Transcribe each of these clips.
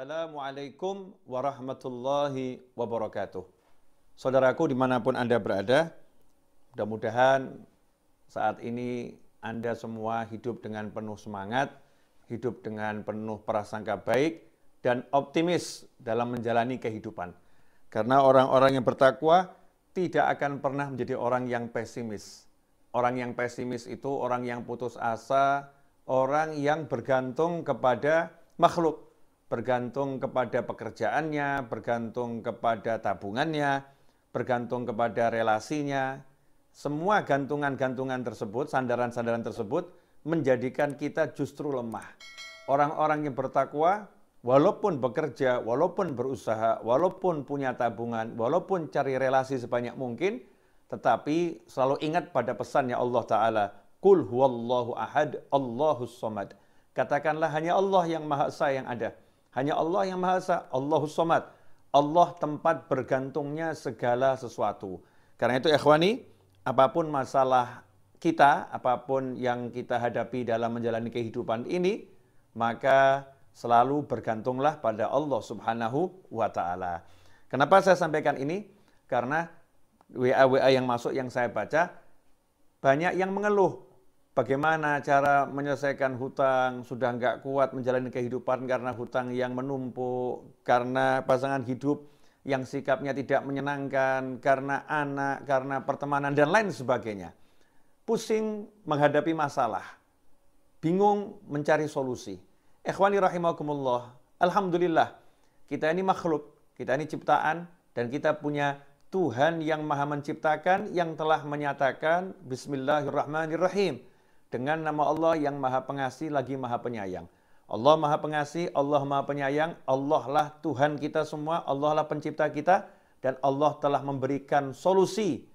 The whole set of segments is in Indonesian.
Assalamualaikum warahmatullahi wabarakatuh. Saudaraku dimanapun Anda berada, mudah-mudahan saat ini Anda semua hidup dengan penuh semangat, hidup dengan penuh prasangka baik, dan optimis dalam menjalani kehidupan. Karena orang-orang yang bertakwa tidak akan pernah menjadi orang yang pesimis. Orang yang pesimis itu orang yang putus asa, orang yang bergantung kepada makhluk bergantung kepada pekerjaannya, bergantung kepada tabungannya, bergantung kepada relasinya. Semua gantungan-gantungan tersebut, sandaran-sandaran tersebut menjadikan kita justru lemah. Orang-orang yang bertakwa walaupun bekerja, walaupun berusaha, walaupun punya tabungan, walaupun cari relasi sebanyak mungkin, tetapi selalu ingat pada pesannya Allah taala, Kul huwallahu ahad, Allahus somad. Katakanlah hanya Allah yang Maha Esa yang ada. Hanya Allah yang Maha Esa, Allahus Somad. Allah tempat bergantungnya segala sesuatu. Karena itu ikhwani, apapun masalah kita, apapun yang kita hadapi dalam menjalani kehidupan ini, maka selalu bergantunglah pada Allah Subhanahu wa taala. Kenapa saya sampaikan ini? Karena WA-WA yang masuk yang saya baca banyak yang mengeluh bagaimana cara menyelesaikan hutang, sudah nggak kuat menjalani kehidupan karena hutang yang menumpuk, karena pasangan hidup yang sikapnya tidak menyenangkan, karena anak, karena pertemanan, dan lain sebagainya. Pusing menghadapi masalah, bingung mencari solusi. Ikhwani rahimakumullah, Alhamdulillah, kita ini makhluk, kita ini ciptaan, dan kita punya Tuhan yang maha menciptakan yang telah menyatakan Bismillahirrahmanirrahim dengan nama Allah yang maha pengasih lagi maha penyayang. Allah maha pengasih, Allah maha penyayang, Allah lah Tuhan kita semua, Allah lah pencipta kita, dan Allah telah memberikan solusi,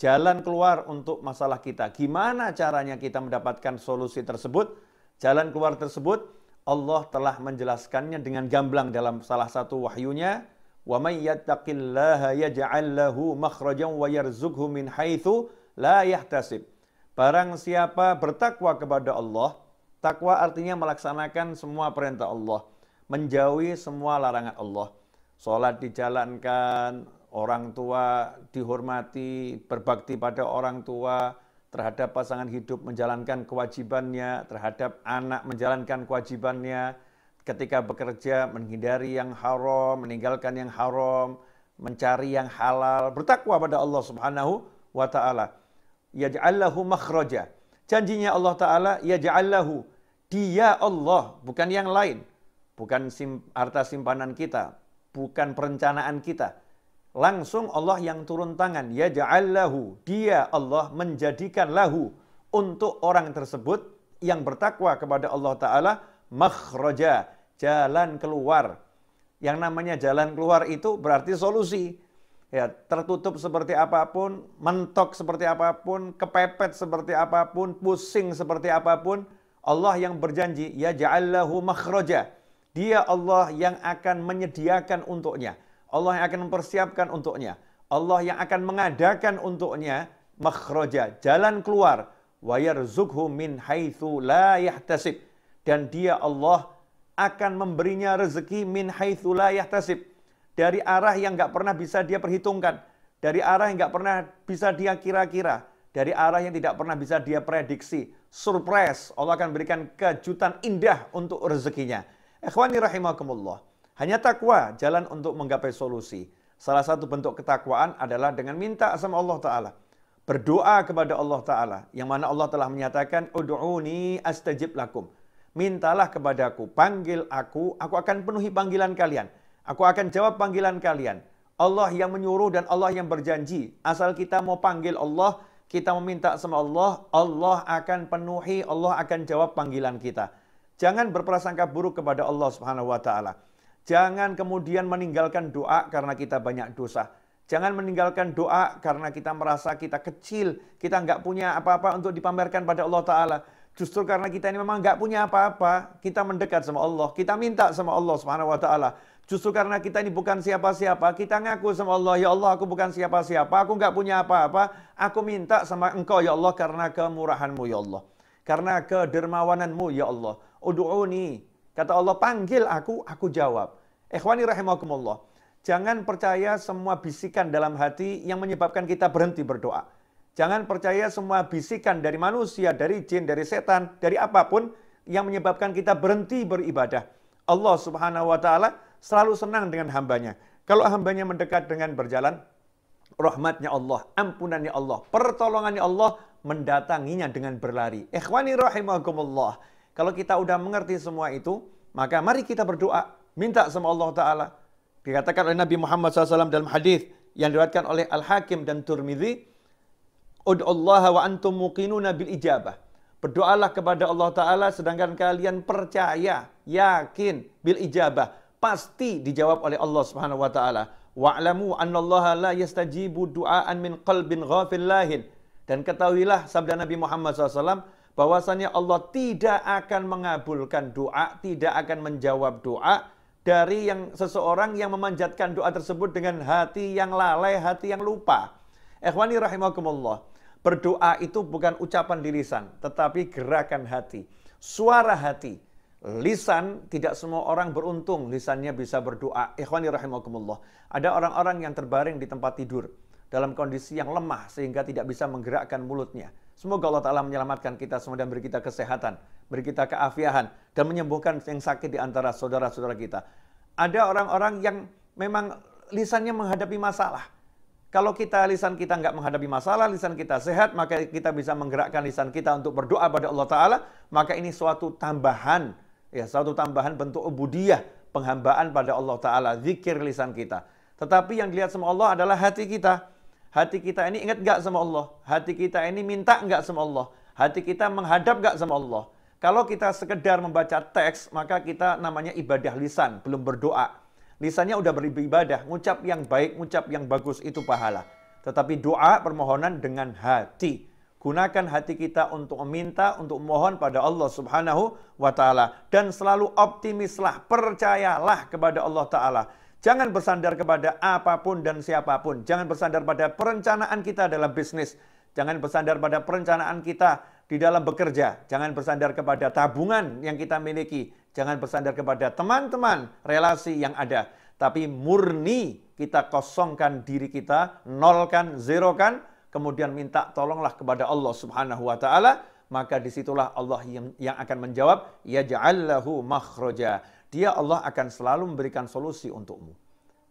jalan keluar untuk masalah kita. Gimana caranya kita mendapatkan solusi tersebut? Jalan keluar tersebut, Allah telah menjelaskannya dengan gamblang dalam salah satu wahyunya, وَمَنْ يَتَّقِ اللَّهَ يَجْعَلْ لَهُ مَخْرَجًا وَيَرْزُقْهُ مِنْ حَيْثُ لَا يَحْتَسِبُ Barang siapa bertakwa kepada Allah, takwa artinya melaksanakan semua perintah Allah, menjauhi semua larangan Allah. Sholat dijalankan, orang tua dihormati, berbakti pada orang tua, terhadap pasangan hidup menjalankan kewajibannya, terhadap anak menjalankan kewajibannya, ketika bekerja menghindari yang haram, meninggalkan yang haram, mencari yang halal, bertakwa pada Allah Subhanahu wa taala yaj'allahu makhraja. Janjinya Allah Ta'ala Ya yaj'allahu. Dia Allah, bukan yang lain. Bukan sim, harta simpanan kita. Bukan perencanaan kita. Langsung Allah yang turun tangan. Ya Yaj'allahu. Dia Allah menjadikan lahu. Untuk orang tersebut yang bertakwa kepada Allah Ta'ala. Makhraja. Jalan keluar. Yang namanya jalan keluar itu berarti solusi ya tertutup seperti apapun, mentok seperti apapun, kepepet seperti apapun, pusing seperti apapun, Allah yang berjanji ya ja'allahu makhraja. Dia Allah yang akan menyediakan untuknya. Allah yang akan mempersiapkan untuknya. Allah yang akan mengadakan untuknya makhraja, jalan keluar. Wa yarzuqhu min haitsu la yahtasib. Dan dia Allah akan memberinya rezeki min haitsu la yahtasib dari arah yang nggak pernah bisa dia perhitungkan, dari arah yang nggak pernah bisa dia kira-kira, dari arah yang tidak pernah bisa dia prediksi. Surprise, Allah akan berikan kejutan indah untuk rezekinya. Ikhwani rahimakumullah. Hanya takwa jalan untuk menggapai solusi. Salah satu bentuk ketakwaan adalah dengan minta sama Allah Ta'ala. Berdoa kepada Allah Ta'ala. Yang mana Allah telah menyatakan, Udu'uni astajib lakum. Mintalah kepadaku, panggil aku, aku akan penuhi panggilan kalian. Aku akan jawab panggilan kalian. Allah yang menyuruh dan Allah yang berjanji. Asal kita mau panggil Allah, kita meminta sama Allah, Allah akan penuhi, Allah akan jawab panggilan kita. Jangan berprasangka buruk kepada Allah Subhanahu wa taala. Jangan kemudian meninggalkan doa karena kita banyak dosa. Jangan meninggalkan doa karena kita merasa kita kecil, kita nggak punya apa-apa untuk dipamerkan pada Allah Ta'ala. Justru karena kita ini memang nggak punya apa-apa, kita mendekat sama Allah, kita minta sama Allah Subhanahu wa Ta'ala. Justru karena kita ini bukan siapa-siapa, kita ngaku sama Allah, ya Allah aku bukan siapa-siapa, aku nggak punya apa-apa, aku minta sama engkau ya Allah karena kemurahanmu ya Allah. Karena kedermawananmu ya Allah. Udu'uni, kata Allah panggil aku, aku jawab. Ikhwani rahimakumullah, jangan percaya semua bisikan dalam hati yang menyebabkan kita berhenti berdoa. Jangan percaya semua bisikan dari manusia, dari jin, dari setan, dari apapun yang menyebabkan kita berhenti beribadah. Allah subhanahu wa ta'ala selalu senang dengan hambanya. Kalau hambanya mendekat dengan berjalan, rahmatnya Allah, ampunannya Allah, pertolongannya Allah mendatanginya dengan berlari. Ikhwani rahimakumullah. Kalau kita udah mengerti semua itu, maka mari kita berdoa, minta sama Allah Ta'ala. Dikatakan oleh Nabi Muhammad SAW dalam hadis yang diriwayatkan oleh Al-Hakim dan Turmidhi, Allah wa antum muqinuna bil ijabah. Berdoalah kepada Allah Ta'ala sedangkan kalian percaya, yakin, bil ijabah pasti dijawab oleh Allah Subhanahu wa taala. Wa'lamu annallaha la yastajibu du'aan min qalbin ghafil lahin. Dan ketahuilah sabda Nabi Muhammad SAW bahwasanya Allah tidak akan mengabulkan doa, tidak akan menjawab doa dari yang seseorang yang memanjatkan doa tersebut dengan hati yang lalai, hati yang lupa. Ikhwani rahimakumullah. Berdoa itu bukan ucapan di lisan, tetapi gerakan hati, suara hati. Lisan tidak semua orang beruntung lisannya bisa berdoa. Ikhwani rahimakumullah. Ada orang-orang yang terbaring di tempat tidur dalam kondisi yang lemah sehingga tidak bisa menggerakkan mulutnya. Semoga Allah Ta'ala menyelamatkan kita semua dan beri kita kesehatan, beri kita keafiahan, dan menyembuhkan yang sakit di antara saudara-saudara kita. Ada orang-orang yang memang lisannya menghadapi masalah. Kalau kita lisan kita nggak menghadapi masalah, lisan kita sehat, maka kita bisa menggerakkan lisan kita untuk berdoa pada Allah Ta'ala, maka ini suatu tambahan ya satu tambahan bentuk ubudiyah penghambaan pada Allah Ta'ala zikir lisan kita tetapi yang dilihat sama Allah adalah hati kita hati kita ini ingat gak sama Allah hati kita ini minta gak sama Allah hati kita menghadap gak sama Allah kalau kita sekedar membaca teks maka kita namanya ibadah lisan belum berdoa lisannya udah beribadah ngucap yang baik ngucap yang bagus itu pahala tetapi doa permohonan dengan hati Gunakan hati kita untuk meminta, untuk mohon pada Allah Subhanahu wa taala dan selalu optimislah, percayalah kepada Allah taala. Jangan bersandar kepada apapun dan siapapun. Jangan bersandar pada perencanaan kita dalam bisnis. Jangan bersandar pada perencanaan kita di dalam bekerja. Jangan bersandar kepada tabungan yang kita miliki. Jangan bersandar kepada teman-teman, relasi yang ada. Tapi murni kita kosongkan diri kita, nolkan, zerokan kemudian minta tolonglah kepada Allah Subhanahu wa taala, maka disitulah Allah yang, akan menjawab, ya ja'allahu makhraja. Dia Allah akan selalu memberikan solusi untukmu.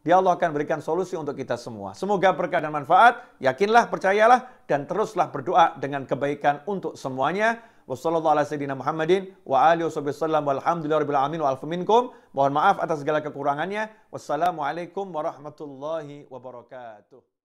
Dia Allah akan berikan solusi untuk kita semua. Semoga berkah dan manfaat. Yakinlah, percayalah, dan teruslah berdoa dengan kebaikan untuk semuanya. Wassalamualaikum Wassalamualaikum warahmatullahi wabarakatuh.